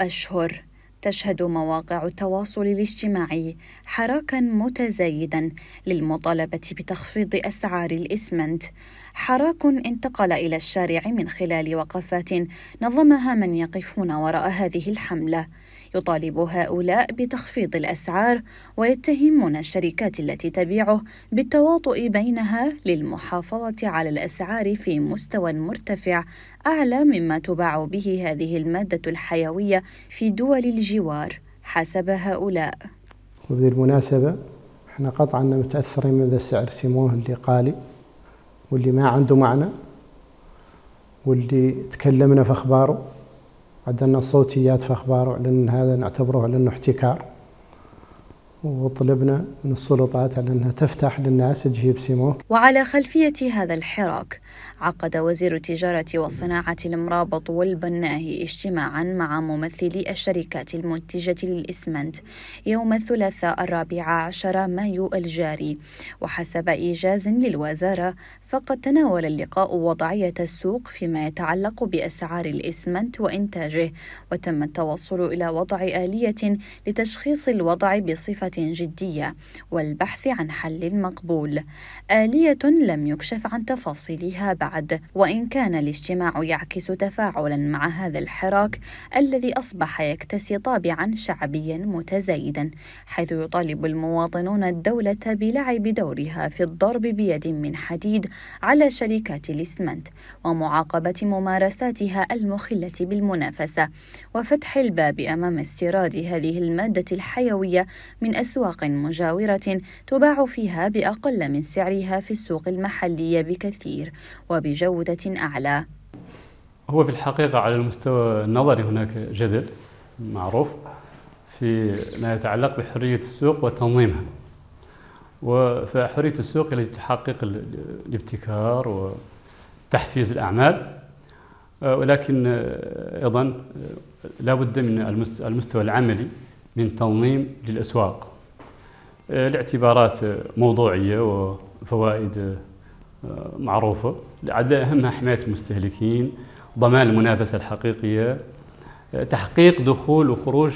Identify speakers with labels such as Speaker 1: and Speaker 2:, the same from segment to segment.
Speaker 1: أشهر تشهد مواقع التواصل الاجتماعي حراكا متزايدا للمطالبه بتخفيض اسعار الاسمنت حراك انتقل الى الشارع من خلال وقفات نظمها من يقفون وراء هذه الحمله يطالب هؤلاء بتخفيض الأسعار ويتهمون الشركات التي تبيعه بالتواطؤ بينها للمحافظة على الأسعار في مستوى مرتفع أعلى مما تباع به هذه المادة الحيوية في دول الجوار حسب هؤلاء
Speaker 2: وبالمناسبة احنا قطعا متأثرين من ذا سعر سموه اللي قالي واللي ما عنده معنى واللي تكلمنا في أخباره عدلنا الصوتيات في أخبار وعلن هذا نعتبره لأنه احتكار وطلبنا من السلطات على أنها تفتح للناس تجيب سيموك
Speaker 1: وعلى خلفية هذا الحراك عقد وزير التجارة والصناعة المرابط والبناهي اجتماعا مع ممثلي الشركات المنتجة للإسمنت يوم الثلاثاء الرابع عشر مايو الجاري وحسب إيجاز للوزارة فقد تناول اللقاء وضعية السوق فيما يتعلق بأسعار الإسمنت وإنتاجه وتم التوصل إلى وضع آلية لتشخيص الوضع بصفة جدية والبحث عن حل مقبول آلية لم يكشف عن تفاصيلها بعد وإن كان الاجتماع يعكس تفاعلا مع هذا الحراك الذي أصبح يكتسي طابعا شعبيا متزايدا حيث يطالب المواطنون الدولة بلعب دورها في الضرب بيد من حديد على شركات الإسمنت ومعاقبة ممارساتها المخلة بالمنافسة وفتح الباب أمام استيراد هذه المادة الحيوية من أسواق مجاورة تباع فيها بأقل من سعرها في السوق المحلية بكثير وبجودة أعلى
Speaker 3: هو في الحقيقة على المستوى النظري هناك جدل معروف في ما يتعلق بحرية السوق وتنظيمها وفحرية السوق التي تحقق الابتكار وتحفيز الأعمال آه، ولكن آه، أيضا آه، لا بد من المستوى العملي من تنظيم للأسواق لاعتبارات موضوعية وفوائد معروفة لعل أهمها حماية المستهلكين ضمان المنافسة الحقيقية تحقيق دخول وخروج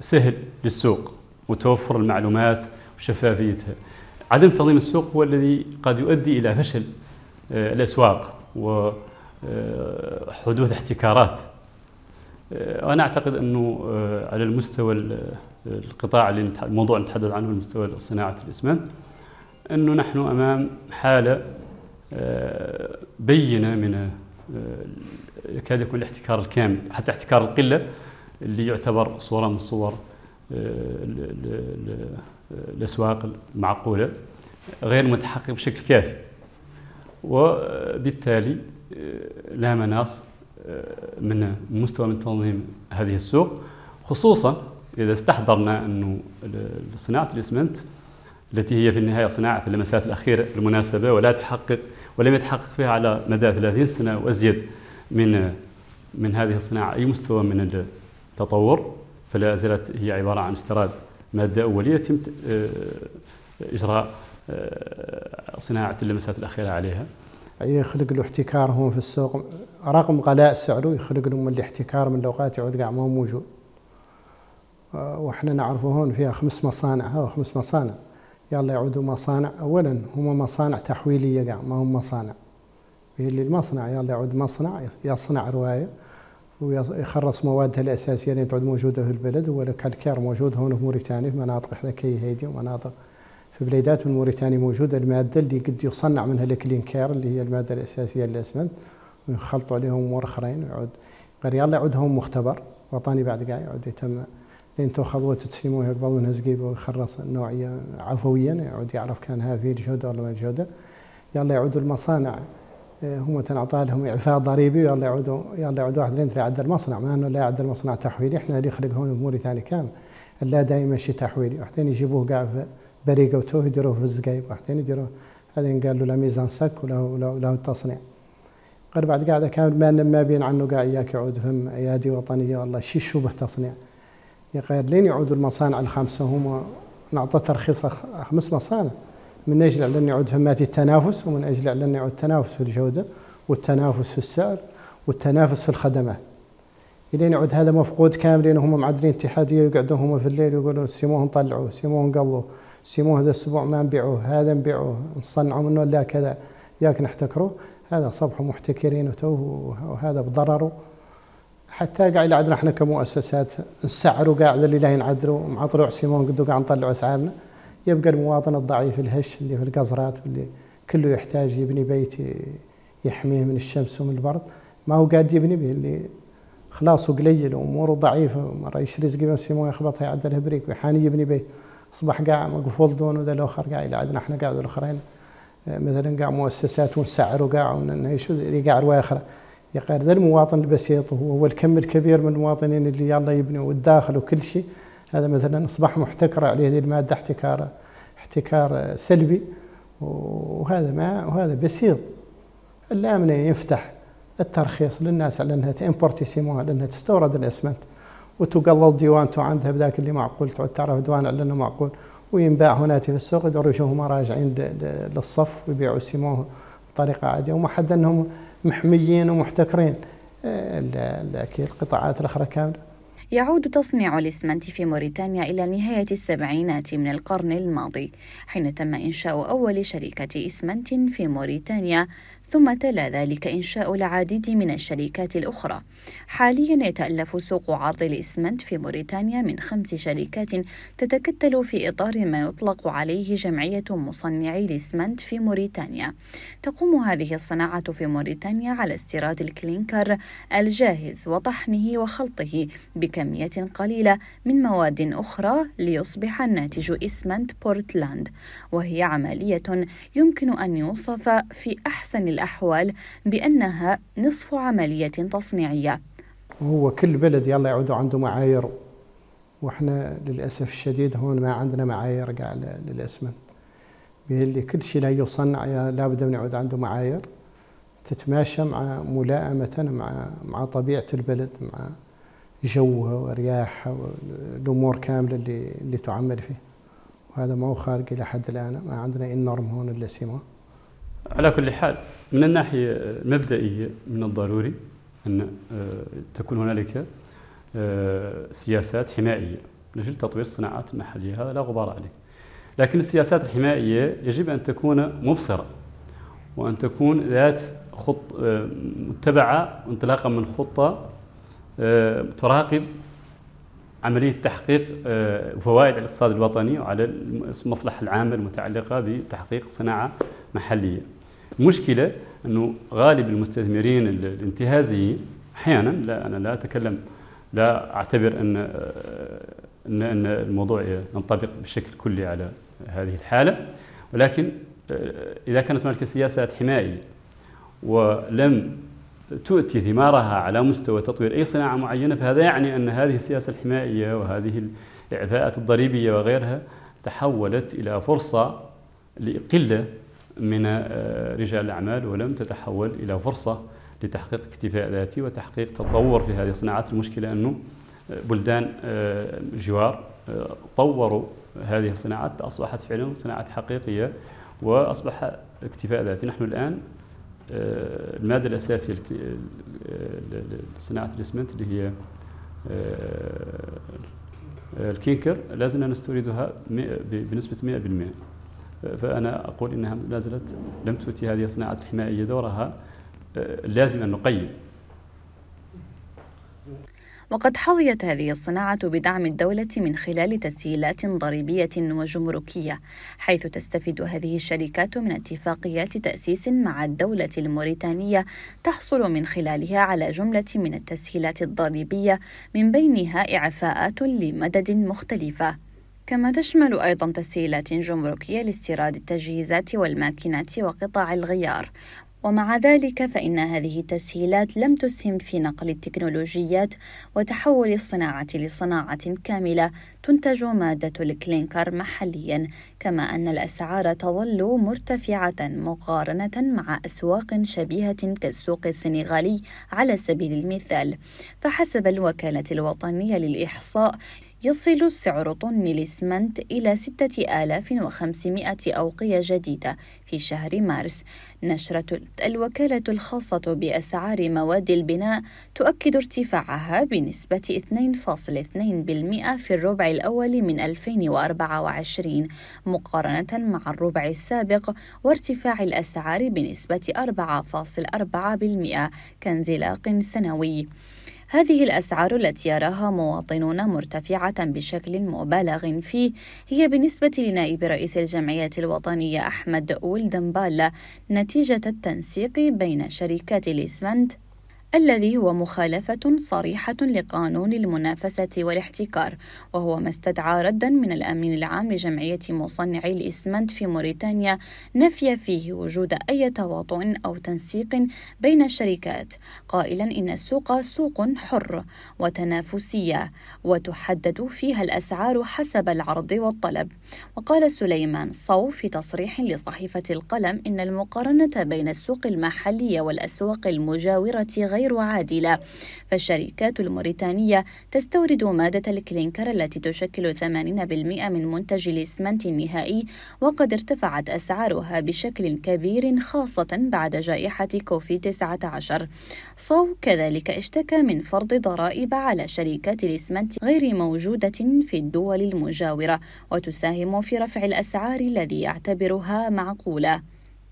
Speaker 3: سهل للسوق وتوفر المعلومات وشفافيتها عدم تنظيم السوق هو الذي قد يؤدي إلى فشل آه، الأسواق وحدوث آه، احتكارات آه، أنا أعتقد أنه على المستوى القطاع اللي الموضوع اللي نتحدث عنه المستوى صناعة الإسمنت أنه نحن أمام حالة بينة من يكاد يكون الاحتكار الكامل حتى احتكار القلة اللي يعتبر صورة من صور الاسواق المعقوله غير متحقق بشكل كافي وبالتالي آه، لا مناص آه، من مستوى من تنظيم هذه السوق خصوصا اذا استحضرنا انه صناعه الاسمنت التي هي في النهايه صناعه اللمسات الاخيره المناسبه ولا تحقق ولم يتحقق فيها على مدى 30 سنه وازيد من من هذه الصناعه اي مستوى من التطور فلا زالت هي عباره عن استيراد ماده اوليه يتم آه، اجراء آه، صناعه اللمسات الاخيره عليها.
Speaker 2: اي يخلق له احتكار هون في السوق رغم غلاء سعره يخلق لهم الاحتكار من لوقات يعود قاع ما هو موجود. آه، واحنا نعرفه هون فيها خمس مصانع ها خمس مصانع يلا يعودوا مصانع اولا هما مصانع تحويليه قاع ما هم مصانع. اللي المصنع يلا يعود مصنع يصنع روايه ويخرص موادها الأساسية اللي تعود موجودة في البلد هو الكالكير موجود هون في موريتانيا في مناطق كي هيدي ومناطق في بلادات من موريتانيا موجودة المادة اللي قد يصنع منها الكلينكير اللي هي المادة الأساسية للأسمنت ويخلطوا عليهم أمور أخرين ويعود قال يلا يعود هون مختبر وطني بعد قاعد يعود يتم لين تاخذوا تتسلموه يقبل منها زقيبه ويخرص النوعيه عفويا يعود يعرف كان هذه الجوده ولا ما الجوده يلا يعودوا المصانع إيه، هم تنعطى لهم اعفاء ضريبي ويلا يعودوا يلا يعودوا واحد لين يعدى المصنع ما انه لا يعد المصنع تحويلي احنا اللي خلق هون اموري ثاني كامل لا دائما شيء تحويلي وحدين يجيبوه قاع في بريقه وتوه يديروه في الزقايب وحدين يديروه بعدين قالوا له لا ميزان سك ولا ولا, ولا التصنيع قال بعد قاعده كامل ما ما بين عنه قاع اياك يعود فهم ايادي وطنيه والله شي شبه تصنيع يا غير لين يعودوا المصانع الخمسه هم نعطى ترخيص خمس مصانع من أجل أن يعود فمات التنافس ومن أجل أن يعود التنافس في الجودة والتنافس في السعر والتنافس في الخدمات إلين يعود هذا مفقود كاملين وهم معدلين اتحادية ويقعدوا هم في الليل ويقولوا سموه طلعوه سموه قلوه سيموه هذا الأسبوع ما نبيعوه هذا نبيعوه نصنعه منه لا كذا ياك نحتكره هذا صبحوا محتكرين وهذا بضرره حتى قاعد عندنا احنا كمؤسسات نسعروا قاعد اللي لا ينعدلوا مع طلوع سيمون قدو قاعد نطلعوا اسعارنا يبقى المواطن الضعيف الهش اللي في القصرات واللي كله يحتاج يبني بيت يحميه من الشمس ومن البرد ما هو قاعد يبني به اللي خلاصه قليل واموره ضعيفه مره يشري زقي بس ما يخبطها يعدلها بريك ويحاني يبني بيت اصبح قاع مقفول دون ذا الاخر قاع يلعدنا احنا قاع الاخرين مثلا قاع مؤسسات ونسعر وقاع ونعيش قاع روايه اخرى يقال ذا المواطن البسيط هو الكم الكبير من المواطنين اللي يلا يبني والداخل وكل شيء هذا مثلا أصبح محتكر عليه هذه المادة احتكار احتكار سلبي وهذا ما وهذا بسيط الامن يفتح الترخيص للناس على أنها تمبورتي سيمو على أنها تستورد الأسمنت وتقلل ديوانته عندها بذاك اللي معقول تعود تعرف ديوان على أنه معقول وينباع هنا في السوق يدور يشوفوا راجعين للصف ويبيعوا سيمو بطريقة عادية وما حد أنهم محميين ومحتكرين آه، لكن القطاعات الأخرى كاملة
Speaker 1: يعود تصنيع الإسمنت في موريتانيا إلى نهاية السبعينات من القرن الماضي حين تم إنشاء أول شركة إسمنت في موريتانيا ثم تلا ذلك إنشاء العديد من الشركات الأخرى حاليا يتألف سوق عرض الإسمنت في موريتانيا من خمس شركات تتكتل في إطار ما يطلق عليه جمعية مصنعي الإسمنت في موريتانيا تقوم هذه الصناعة في موريتانيا على استيراد الكلينكر الجاهز وطحنه وخلطه بكمية قليلة من مواد أخرى ليصبح الناتج إسمنت بورتلاند وهي عملية يمكن أن يوصف في أحسن الأحوال بأنها نصف عملية تصنيعية
Speaker 2: هو كل بلد يلا يعود عنده معايير واحنا للأسف الشديد هون ما عندنا معايير قاع للأسمنت اللي كل شيء لا يصنع لابد من يعود عنده معايير تتماشى مع ملائمة مع مع طبيعة البلد مع جوها ورياحها والأمور كاملة اللي اللي تعمل فيه وهذا ما هو خارج إلى حد الآن ما عندنا النورم هون إلا سيما
Speaker 3: على كل حال من الناحية المبدئية من الضروري أن آه، تكون هنالك آه، سياسات حمائية من أجل تطوير الصناعات المحلية هذا لا غبار عليه لكن السياسات الحمائية يجب أن تكون مبصرة وأن تكون ذات خط آه، متبعة انطلاقا من خطة تراقب عملية تحقيق فوائد الاقتصاد الوطني وعلى المصلحة العامة المتعلقة بتحقيق صناعة محلية المشكله انه غالب المستثمرين الانتهازيين احيانا لا انا لا اتكلم لا اعتبر ان ان ان الموضوع ينطبق بشكل كلي على هذه الحاله ولكن اذا كانت هناك سياسات حمايه ولم تؤتي ثمارها على مستوى تطوير اي صناعه معينه فهذا يعني ان هذه السياسه الحمائيه وهذه الاعفاءات الضريبيه وغيرها تحولت الى فرصه لقله من آه، رجال الأعمال ولم تتحول إلى فرصة لتحقيق اكتفاء ذاتي وتحقيق تطور في هذه الصناعات المشكلة أنه آه، بلدان الجوار آه، طوروا هذه الصناعات أصبحت فعلا صناعات حقيقية وأصبح اكتفاء ذاتي نحن الآن المادة الأساسية لصناعة الإسمنت اللي هي الكينكر لازم نستوردها بنسبة 100% فأنا أقول إنها لا زالت لم تؤتي هذه الصناعة الحمائية دورها آه، لازم أن نقيم
Speaker 1: وقد حظيت هذه الصناعة بدعم الدولة من خلال تسهيلات ضريبية وجمركية، حيث تستفيد هذه الشركات من اتفاقيات تأسيس مع الدولة الموريتانية تحصل من خلالها على جملة من التسهيلات الضريبية من بينها إعفاءات لمدد مختلفة. كما تشمل أيضا تسهيلات جمركية لاستيراد التجهيزات والماكينات وقطع الغيار ومع ذلك فإن هذه التسهيلات لم تسهم في نقل التكنولوجيات وتحول الصناعة لصناعة كاملة تنتج مادة الكلينكر محليا كما أن الأسعار تظل مرتفعة مقارنة مع أسواق شبيهة كالسوق السنغالي على سبيل المثال فحسب الوكالة الوطنية للإحصاء يصل سعر طن الإسمنت إلى 6500 أوقية جديدة في شهر مارس نشرة الوكالة الخاصة بأسعار مواد البناء تؤكد ارتفاعها بنسبة 2.2% في الربع الأول من 2024 مقارنة مع الربع السابق وارتفاع الأسعار بنسبة 4.4% كانزلاق سنوي. هذه الأسعار التي يراها مواطنون مرتفعة بشكل مبالغ فيه هي بالنسبة لنائب رئيس الجمعية الوطنية أحمد ولدنبال نتيجة التنسيق بين شركات الإسمنت الذي هو مخالفة صريحة لقانون المنافسة والاحتكار وهو ما استدعى ردا من الأمين العام لجمعية مصنعي الإسمنت في موريتانيا نفي فيه وجود أي تواطؤ أو تنسيق بين الشركات قائلا إن السوق سوق حر وتنافسية وتحدد فيها الأسعار حسب العرض والطلب وقال سليمان صو في تصريح لصحيفة القلم إن المقارنة بين السوق المحلية والأسواق المجاورة غير غير عادلة فالشركات الموريتانية تستورد مادة الكلينكر التي تشكل 80% من منتج الإسمنت النهائي وقد ارتفعت أسعارها بشكل كبير خاصة بعد جائحة كوفي 19 صو كذلك اشتكى من فرض ضرائب على شركات الإسمنت غير موجودة في الدول المجاورة وتساهم في رفع الأسعار الذي يعتبرها معقولة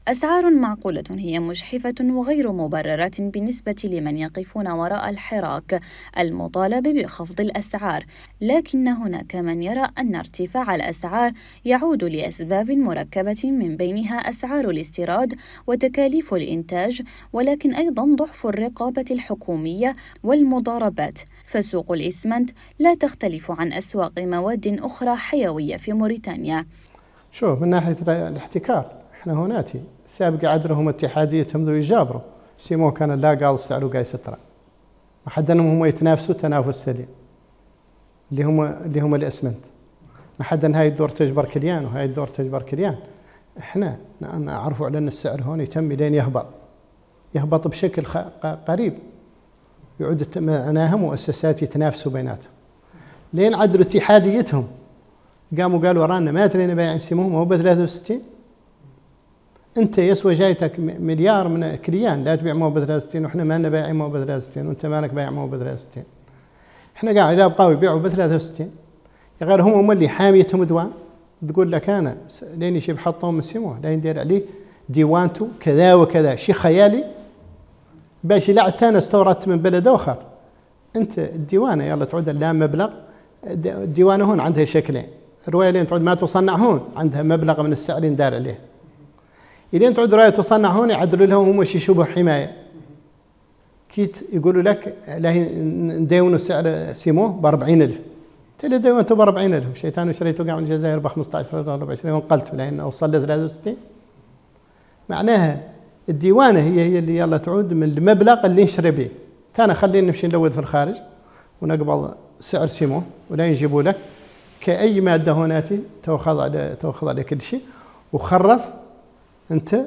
Speaker 1: أسعار معقولة هي مجحفة وغير مبررة بالنسبة لمن يقفون وراء الحراك المطالب بخفض الأسعار، لكن هناك من يرى أن ارتفاع الأسعار يعود لأسباب مركبة من بينها أسعار الاستيراد وتكاليف الإنتاج، ولكن أيضا ضعف الرقابة الحكومية والمضاربات، فسوق الإسمنت لا تختلف عن أسواق مواد أخرى حيوية في موريتانيا.
Speaker 2: شوف من ناحية الاحتكار احنا هوناتي سابقة عدرهم اتحادية تمدوا يجابروا سيمو كان لا قال استعلو قاي سترة حد انهم هم يتنافسوا تنافس سليم اللي هم اللي هم الاسمنت ما حد ان هاي الدور تجبر كليان وهاي الدور تجبر كليان احنا نعرفوا نعم على ان السعر هون يتم لين يهبط يهبط بشكل قريب يعود معناها مؤسسات يتنافسوا بيناتهم لين عدلوا اتحاديتهم قاموا قالوا رانا ما ترينا بايعين ما هو ب 63 انت يسوى جايتك مليار من كريان لا تبيع مو ب 63 واحنا لنا بايع مو ب 63 وانت مالك بايع مو ب 63 احنا قاعد لا بقاو يبيعوا ب 63 غير هم هم اللي حاميتهم دوان تقول لك انا لين شي بحطهم سيمو لا ندير عليه ديوانتو كذا وكذا شي خيالي باش لا انا استوردت من بلد اخر انت الديوانه يلا تعود لا مبلغ الديوانه هون عندها شكلين الروايه اللي تعود ما تصنع هون عندها مبلغ من السعر اللي دار عليه إذا تعود رايه تصنع هون يعدلوا لهم هم شي شبه حمايه كيت يقولوا لك لا نداونوا سعر سيمو ب 40000 تلا داونته ب 40000 شيطان شريته كاع من الجزائر ب 15 ولا 24 20 لان وصل ل 63 معناها الديوانه هي هي اللي يلا تعود من المبلغ اللي نشري به تانا خليني نمشي نلوذ في الخارج ونقبض سعر سيمو ولا نجيبوا لك كاي ماده هناتي توخذ على توخذ على كل شيء وخرص انت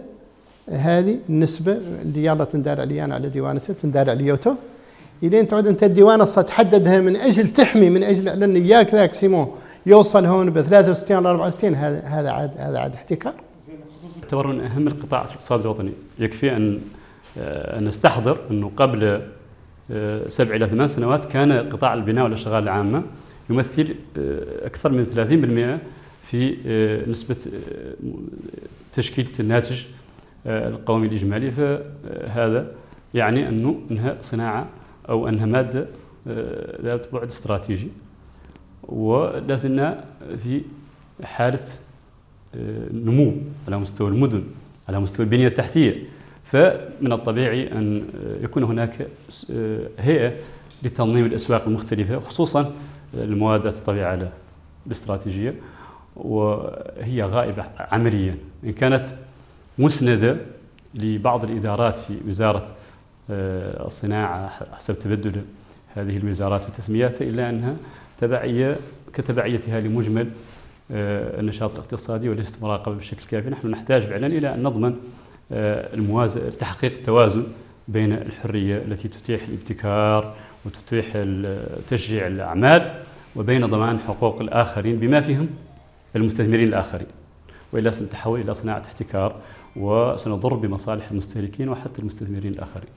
Speaker 2: هذه النسبه اللي يلا تندار عليا انا على ديوانته تندار عليا وتو الين تعود انت الديوانه تحددها من اجل تحمي من اجل لان ياك ذاك سيمون يوصل هون ب 63 ولا 64 هذا هذا عاد هذا عاد احتكار.
Speaker 3: يعتبر من اهم القطاعات في الاقتصاد الوطني يكفي ان آه، نستحضر انه قبل آه، سبع الى ثمان سنوات كان قطاع البناء والاشغال العامه يمثل آه، اكثر من 30% في نسبه تشكيل الناتج القومي آه، الإجمالي فهذا يعني أنه أنها صناعة أو أنها مادة ذات آه، بعد استراتيجي ولازلنا في حالة آه، نمو على مستوى المدن على مستوى البنية التحتية فمن الطبيعي أن يكون هناك هيئة لتنظيم الأسواق المختلفة خصوصا المواد ذات الطبيعة الاستراتيجية وهي غائبة عمليا إن كانت مسندة لبعض الإدارات في وزارة آه، الصناعة حسب تبدل هذه الوزارات وتسمياتها إلا أنها تبعية كتبعيتها لمجمل آه، النشاط الاقتصادي وليست مراقبة بشكل كافي نحن نحتاج فعلا إلى أن نضمن آه، الموازنة تحقيق التوازن بين الحرية التي تتيح الابتكار وتتيح تشجيع الأعمال وبين ضمان حقوق الآخرين بما فيهم المستثمرين الآخرين وإلا سنتحول إلى صناعة احتكار وسنضر بمصالح المستهلكين وحتى المستثمرين الآخرين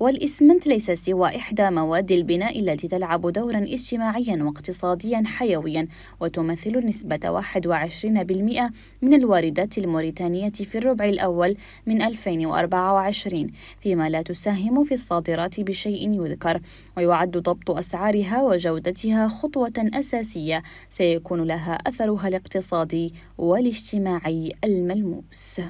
Speaker 1: والإسمنت ليس سوى إحدى مواد البناء التي تلعب دورا اجتماعيا واقتصاديا حيويا وتمثل نسبة 21% من الواردات الموريتانية في الربع الأول من 2024 فيما لا تساهم في الصادرات بشيء يذكر ويعد ضبط أسعارها وجودتها خطوة أساسية سيكون لها أثرها الاقتصادي والاجتماعي الملموس